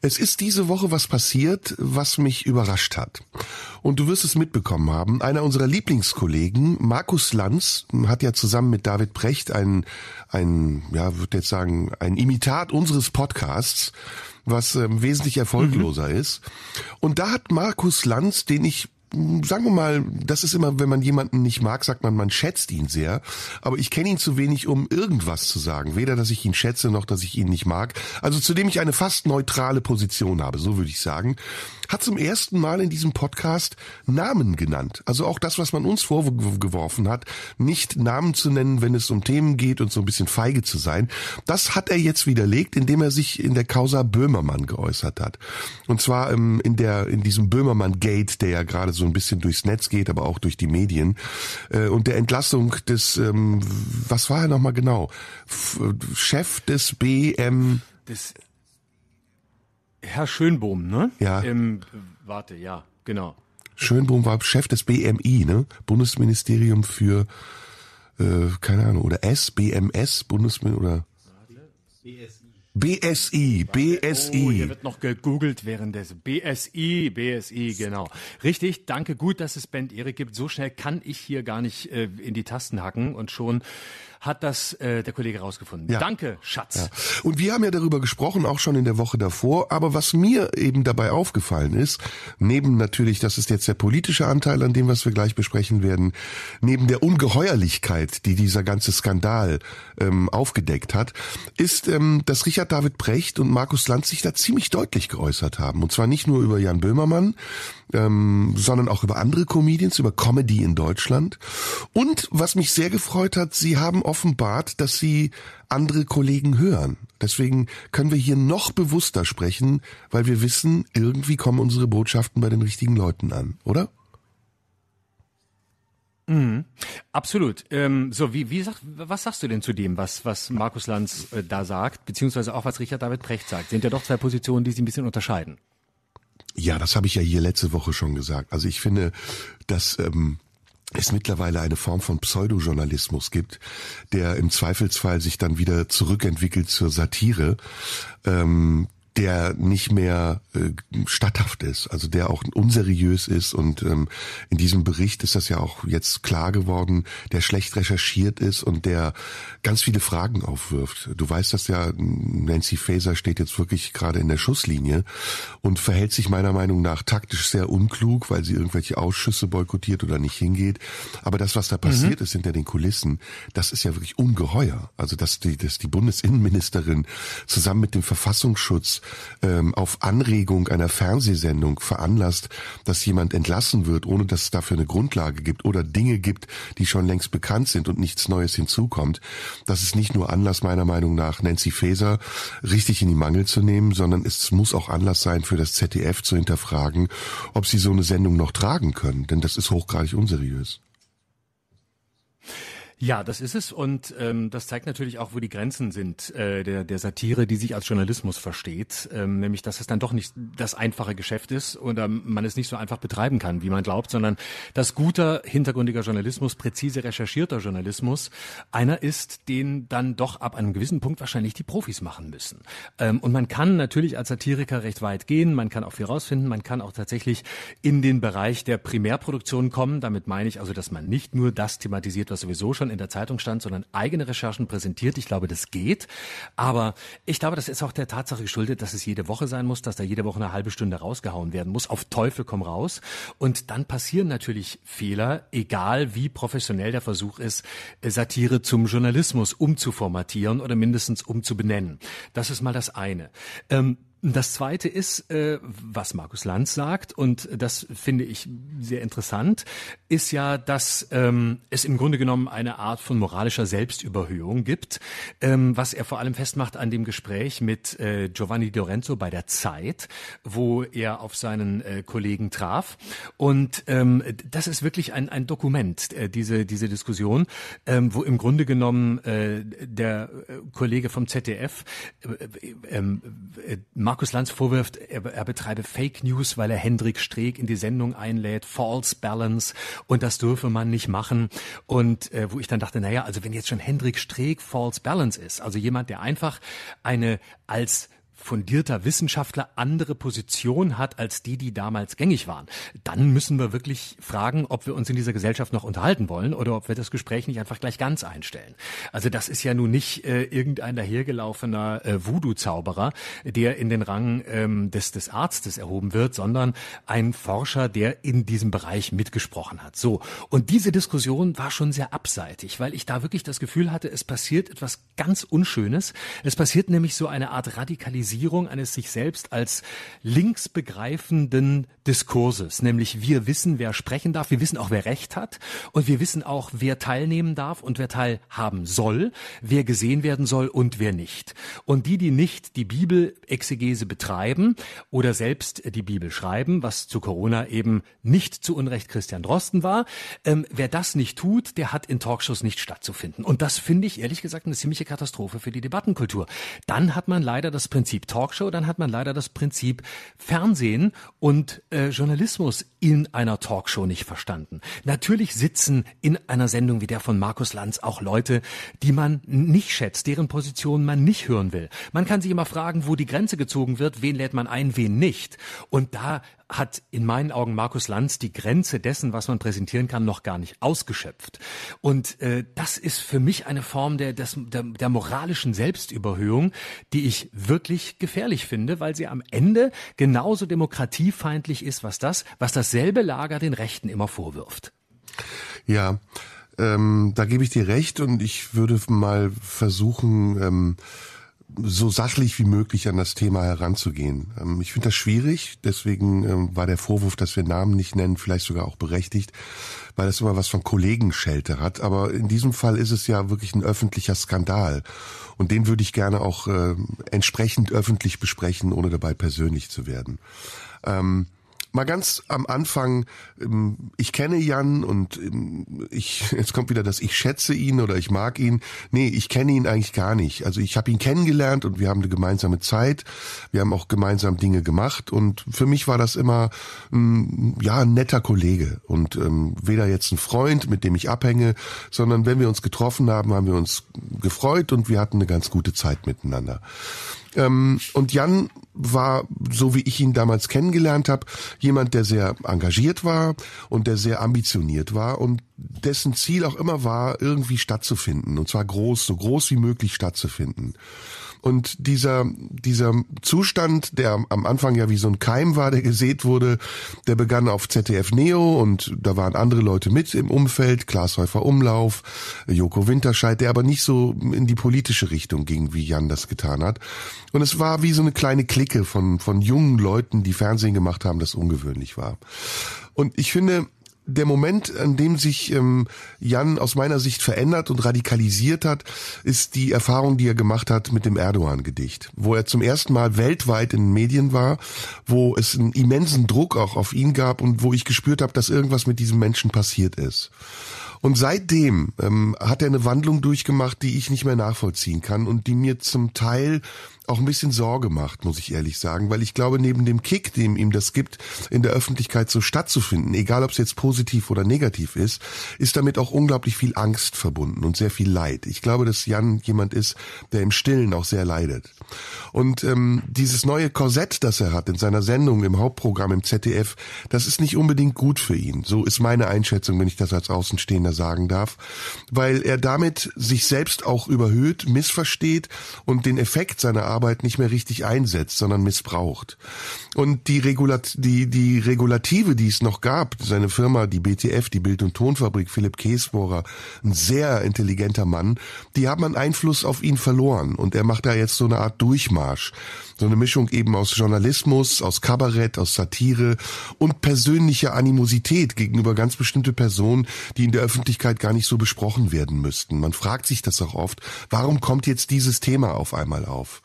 Es ist diese Woche was passiert, was mich überrascht hat. Und du wirst es mitbekommen haben. Einer unserer Lieblingskollegen, Markus Lanz, hat ja zusammen mit David Brecht ein, ein ja, würde jetzt sagen, ein Imitat unseres Podcasts was ähm, wesentlich erfolgloser mhm. ist. Und da hat Markus Lanz, den ich sagen wir mal, das ist immer, wenn man jemanden nicht mag, sagt man, man schätzt ihn sehr. Aber ich kenne ihn zu wenig, um irgendwas zu sagen. Weder, dass ich ihn schätze, noch, dass ich ihn nicht mag. Also zu dem ich eine fast neutrale Position habe, so würde ich sagen, hat zum ersten Mal in diesem Podcast Namen genannt. Also auch das, was man uns vorgeworfen hat, nicht Namen zu nennen, wenn es um Themen geht und so ein bisschen feige zu sein. Das hat er jetzt widerlegt, indem er sich in der Causa Böhmermann geäußert hat. Und zwar ähm, in der, in diesem Böhmermann Gate, der ja gerade so so ein bisschen durchs Netz geht, aber auch durch die Medien. Äh, und der Entlassung des, ähm, was war er nochmal genau? Äh, Chef des BM. Des Herr Schönbohm, ne? Ja. Ähm, warte, ja, genau. Schönbohm war Chef des BMI, ne? Bundesministerium für äh, keine Ahnung oder SBMS Bundesministerium, oder BS BSI, BSI. Oh, hier wird noch gegoogelt währenddessen. BSI, BSI, genau. Richtig, danke, gut, dass es Band Erik gibt. So schnell kann ich hier gar nicht äh, in die Tasten hacken und schon hat das äh, der Kollege rausgefunden. Ja. Danke, Schatz. Ja. Und wir haben ja darüber gesprochen, auch schon in der Woche davor. Aber was mir eben dabei aufgefallen ist, neben natürlich, das ist jetzt der politische Anteil an dem, was wir gleich besprechen werden, neben der Ungeheuerlichkeit, die dieser ganze Skandal ähm, aufgedeckt hat, ist, ähm, dass Richard David Brecht und Markus Lanz sich da ziemlich deutlich geäußert haben. Und zwar nicht nur über Jan Böhmermann, ähm, sondern auch über andere Comedians, über Comedy in Deutschland. Und was mich sehr gefreut hat, sie haben offenbart, dass sie andere Kollegen hören. Deswegen können wir hier noch bewusster sprechen, weil wir wissen, irgendwie kommen unsere Botschaften bei den richtigen Leuten an, oder? Mhm. Absolut. Ähm, so, wie, wie sag, was sagst du denn zu dem, was, was Markus Lanz äh, da sagt, beziehungsweise auch was Richard David Precht sagt? Sind ja doch zwei Positionen, die sich ein bisschen unterscheiden. Ja, das habe ich ja hier letzte Woche schon gesagt. Also ich finde, dass ähm, es mittlerweile eine Form von Pseudojournalismus gibt, der im Zweifelsfall sich dann wieder zurückentwickelt zur Satire. Ähm, der nicht mehr äh, statthaft ist, also der auch unseriös ist und ähm, in diesem Bericht ist das ja auch jetzt klar geworden, der schlecht recherchiert ist und der ganz viele Fragen aufwirft. Du weißt das ja, Nancy Faeser steht jetzt wirklich gerade in der Schusslinie und verhält sich meiner Meinung nach taktisch sehr unklug, weil sie irgendwelche Ausschüsse boykottiert oder nicht hingeht. Aber das, was da mhm. passiert mhm. ist hinter den Kulissen, das ist ja wirklich ungeheuer. Also dass die, dass die Bundesinnenministerin zusammen mit dem Verfassungsschutz ähm, auf Anregung einer Fernsehsendung veranlasst, dass jemand entlassen wird, ohne dass es dafür eine Grundlage gibt oder Dinge gibt, die schon längst bekannt sind und nichts Neues hinzukommt, das ist nicht nur Anlass meiner Meinung nach, Nancy Faeser richtig in die Mangel zu nehmen, sondern es muss auch Anlass sein, für das ZDF zu hinterfragen, ob sie so eine Sendung noch tragen können, denn das ist hochgradig unseriös. Ja, das ist es und ähm, das zeigt natürlich auch, wo die Grenzen sind äh, der, der Satire, die sich als Journalismus versteht, ähm, nämlich dass es dann doch nicht das einfache Geschäft ist oder man es nicht so einfach betreiben kann, wie man glaubt, sondern dass guter, hintergründiger Journalismus, präzise recherchierter Journalismus einer ist, den dann doch ab einem gewissen Punkt wahrscheinlich die Profis machen müssen. Ähm, und man kann natürlich als Satiriker recht weit gehen, man kann auch viel rausfinden, man kann auch tatsächlich in den Bereich der Primärproduktion kommen, damit meine ich also, dass man nicht nur das thematisiert, was sowieso schon in der Zeitung stand, sondern eigene Recherchen präsentiert. Ich glaube, das geht. Aber ich glaube, das ist auch der Tatsache geschuldet, dass es jede Woche sein muss, dass da jede Woche eine halbe Stunde rausgehauen werden muss. Auf Teufel komm raus. Und dann passieren natürlich Fehler, egal wie professionell der Versuch ist, Satire zum Journalismus umzuformatieren oder mindestens umzubenennen. Das ist mal das eine. Ähm, das Zweite ist, äh, was Markus Lanz sagt, und das finde ich sehr interessant, ist ja, dass ähm, es im Grunde genommen eine Art von moralischer Selbstüberhöhung gibt, ähm, was er vor allem festmacht an dem Gespräch mit äh, Giovanni Lorenzo bei der Zeit, wo er auf seinen äh, Kollegen traf. Und ähm, das ist wirklich ein, ein Dokument, diese, diese Diskussion, wo im Grunde genommen der Kollege vom ZDF Markus Lanz vorwirft, er, er betreibe Fake News, weil er Hendrik Streeck in die Sendung einlädt, False Balance und das dürfe man nicht machen. Und äh, wo ich dann dachte, naja, also wenn jetzt schon Hendrik Streeck False Balance ist, also jemand, der einfach eine als fundierter Wissenschaftler andere Position hat als die, die damals gängig waren, dann müssen wir wirklich fragen, ob wir uns in dieser Gesellschaft noch unterhalten wollen oder ob wir das Gespräch nicht einfach gleich ganz einstellen. Also das ist ja nun nicht äh, irgendein dahergelaufener äh, Voodoo-Zauberer, der in den Rang ähm, des, des Arztes erhoben wird, sondern ein Forscher, der in diesem Bereich mitgesprochen hat. So. Und diese Diskussion war schon sehr abseitig, weil ich da wirklich das Gefühl hatte, es passiert etwas ganz Unschönes. Es passiert nämlich so eine Art Radikalisierung Radikalisierung eines sich selbst als links begreifenden Diskurses, nämlich wir wissen, wer sprechen darf, wir wissen auch, wer Recht hat und wir wissen auch, wer teilnehmen darf und wer teilhaben soll, wer gesehen werden soll und wer nicht. Und die, die nicht die Bibelexegese betreiben oder selbst die Bibel schreiben, was zu Corona eben nicht zu Unrecht Christian Drosten war, ähm, wer das nicht tut, der hat in Talkshows nicht stattzufinden. Und das finde ich ehrlich gesagt eine ziemliche Katastrophe für die Debattenkultur. Dann hat man leider das Prinzip Prinzip Talkshow, dann hat man leider das Prinzip Fernsehen und äh, Journalismus in einer Talkshow nicht verstanden. Natürlich sitzen in einer Sendung wie der von Markus Lanz auch Leute, die man nicht schätzt, deren Positionen man nicht hören will. Man kann sich immer fragen, wo die Grenze gezogen wird, wen lädt man ein, wen nicht. Und da hat in meinen Augen Markus Lanz die Grenze dessen, was man präsentieren kann, noch gar nicht ausgeschöpft. Und äh, das ist für mich eine Form der, des, der, der moralischen Selbstüberhöhung, die ich wirklich gefährlich finde, weil sie am Ende genauso demokratiefeindlich ist, was das, was dasselbe Lager den Rechten immer vorwirft. Ja, ähm, da gebe ich dir recht und ich würde mal versuchen, ähm, so sachlich wie möglich an das Thema heranzugehen. Ähm, ich finde das schwierig, deswegen ähm, war der Vorwurf, dass wir Namen nicht nennen, vielleicht sogar auch berechtigt, weil das immer was von Kollegenschelte hat. Aber in diesem Fall ist es ja wirklich ein öffentlicher Skandal und den würde ich gerne auch äh, entsprechend öffentlich besprechen, ohne dabei persönlich zu werden. Ähm mal ganz am Anfang, ähm, ich kenne Jan und ähm, ich, jetzt kommt wieder das, ich schätze ihn oder ich mag ihn. Nee, ich kenne ihn eigentlich gar nicht. Also ich habe ihn kennengelernt und wir haben eine gemeinsame Zeit. Wir haben auch gemeinsam Dinge gemacht und für mich war das immer, ähm, ja, ein netter Kollege und ähm, weder jetzt ein Freund, mit dem ich abhänge, sondern wenn wir uns getroffen haben, haben wir uns gefreut und wir hatten eine ganz gute Zeit miteinander. Ähm, und Jan war, so wie ich ihn damals kennengelernt habe, jemand, der sehr engagiert war und der sehr ambitioniert war und dessen Ziel auch immer war, irgendwie stattzufinden. Und zwar groß, so groß wie möglich stattzufinden. Und dieser, dieser Zustand, der am Anfang ja wie so ein Keim war, der gesät wurde, der begann auf ZDF Neo und da waren andere Leute mit im Umfeld, Klaas Häufer Umlauf, Joko Winterscheid, der aber nicht so in die politische Richtung ging, wie Jan das getan hat. Und es war wie so eine kleine Clique von, von jungen Leuten, die Fernsehen gemacht haben, das ungewöhnlich war. Und ich finde, der Moment, an dem sich ähm, Jan aus meiner Sicht verändert und radikalisiert hat, ist die Erfahrung, die er gemacht hat mit dem Erdogan-Gedicht, wo er zum ersten Mal weltweit in den Medien war, wo es einen immensen Druck auch auf ihn gab und wo ich gespürt habe, dass irgendwas mit diesem Menschen passiert ist. Und seitdem ähm, hat er eine Wandlung durchgemacht, die ich nicht mehr nachvollziehen kann und die mir zum Teil auch ein bisschen Sorge macht, muss ich ehrlich sagen, weil ich glaube, neben dem Kick, dem ihm das gibt, in der Öffentlichkeit so stattzufinden, egal ob es jetzt positiv oder negativ ist, ist damit auch unglaublich viel Angst verbunden und sehr viel Leid. Ich glaube, dass Jan jemand ist, der im Stillen auch sehr leidet. Und ähm, dieses neue Korsett, das er hat in seiner Sendung im Hauptprogramm im ZDF, das ist nicht unbedingt gut für ihn. So ist meine Einschätzung, wenn ich das als Außenstehender sagen darf, weil er damit sich selbst auch überhöht, missversteht und den Effekt seiner Arbeit nicht mehr richtig einsetzt, sondern missbraucht. Und die, Regulat die, die Regulative, die es noch gab, seine Firma, die BTF, die Bild- und Tonfabrik, Philipp Käsbohrer, ein sehr intelligenter Mann, die haben einen Einfluss auf ihn verloren. Und er macht da jetzt so eine Art Durchmarsch. So eine Mischung eben aus Journalismus, aus Kabarett, aus Satire und persönlicher Animosität gegenüber ganz bestimmte Personen, die in der Öffentlichkeit gar nicht so besprochen werden müssten. Man fragt sich das auch oft, warum kommt jetzt dieses Thema auf einmal auf?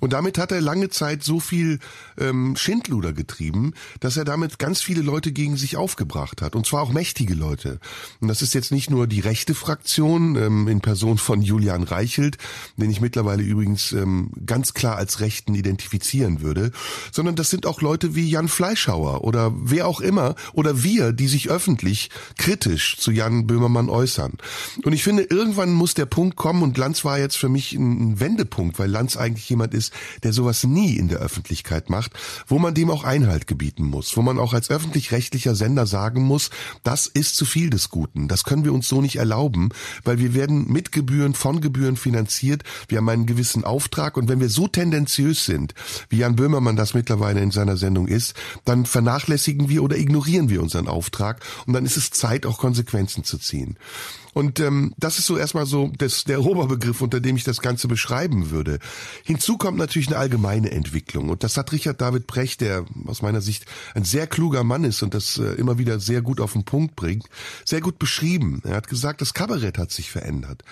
Und damit hat er lange Zeit so viel ähm, Schindluder getrieben, dass er damit ganz viele Leute gegen sich aufgebracht hat. Und zwar auch mächtige Leute. Und das ist jetzt nicht nur die rechte Fraktion ähm, in Person von Julian Reichelt, den ich mittlerweile übrigens ähm, ganz klar als Rechten identifizieren würde, sondern das sind auch Leute wie Jan Fleischhauer oder wer auch immer oder wir, die sich öffentlich kritisch zu Jan Böhmermann äußern. Und ich finde, irgendwann muss der Punkt kommen und Lanz war jetzt für mich ein Wendepunkt, weil Lanz eigentlich jemand ist, der sowas nie in der Öffentlichkeit macht, wo man dem auch Einhalt gebieten muss, wo man auch als öffentlich-rechtlicher Sender sagen muss, das ist zu viel des Guten, das können wir uns so nicht erlauben, weil wir werden mit Gebühren, von Gebühren finanziert, wir haben einen gewissen Auftrag und wenn wir so tendenziös sind, wie Jan Böhmermann das mittlerweile in seiner Sendung ist, dann vernachlässigen wir oder ignorieren wir unseren Auftrag und dann ist es Zeit, auch Konsequenzen zu ziehen. Und ähm, das ist so erstmal so das, der Oberbegriff, unter dem ich das Ganze beschreiben würde. Hinzu kommt natürlich eine allgemeine Entwicklung. Und das hat Richard David Precht, der aus meiner Sicht ein sehr kluger Mann ist und das äh, immer wieder sehr gut auf den Punkt bringt, sehr gut beschrieben. Er hat gesagt, das Kabarett hat sich verändert.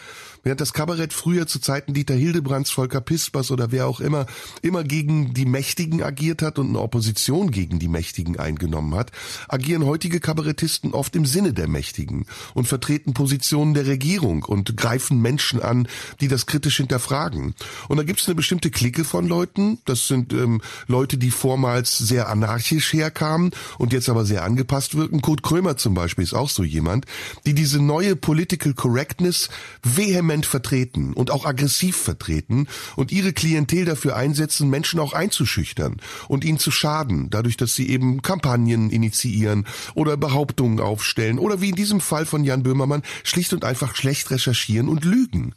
Während das Kabarett früher zu Zeiten Dieter Hildebrands, Volker Pispers oder wer auch immer immer gegen die Mächtigen agiert hat und eine Opposition gegen die Mächtigen eingenommen hat, agieren heutige Kabarettisten oft im Sinne der Mächtigen und vertreten Positionen, Aktionen der Regierung und greifen Menschen an, die das kritisch hinterfragen. Und da gibt es eine bestimmte Clique von Leuten. Das sind ähm, Leute, die vormals sehr anarchisch herkamen und jetzt aber sehr angepasst wirken. Kurt Krömer zum Beispiel ist auch so jemand, die diese neue Political Correctness vehement vertreten und auch aggressiv vertreten und ihre Klientel dafür einsetzen, Menschen auch einzuschüchtern und ihnen zu schaden, dadurch, dass sie eben Kampagnen initiieren oder Behauptungen aufstellen oder wie in diesem Fall von Jan Böhmermann schließlich schlicht und einfach schlecht recherchieren und lügen.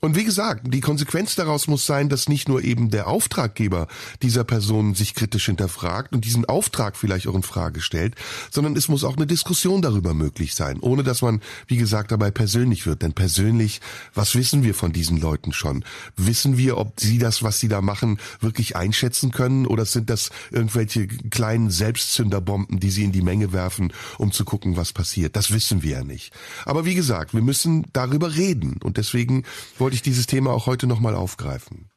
Und wie gesagt, die Konsequenz daraus muss sein, dass nicht nur eben der Auftraggeber dieser Person sich kritisch hinterfragt und diesen Auftrag vielleicht auch in Frage stellt, sondern es muss auch eine Diskussion darüber möglich sein, ohne dass man, wie gesagt, dabei persönlich wird. Denn persönlich, was wissen wir von diesen Leuten schon? Wissen wir, ob sie das, was sie da machen, wirklich einschätzen können oder sind das irgendwelche kleinen Selbstzünderbomben, die sie in die Menge werfen, um zu gucken, was passiert? Das wissen wir ja nicht. Aber wie gesagt, wir müssen darüber reden und deswegen wollen wollte ich dieses Thema auch heute nochmal aufgreifen.